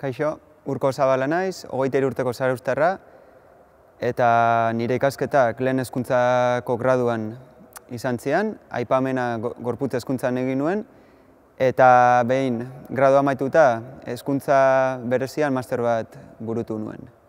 Kaixo, urko zabala naiz, hogeite urteko zara eta nire ikasketak lehen hezkuntzako graduan izan zian, aipamena gorputz hezkuntzan egin nuen, eta behin gradua maituta, hezkuntza berezian master bat burutu nuen.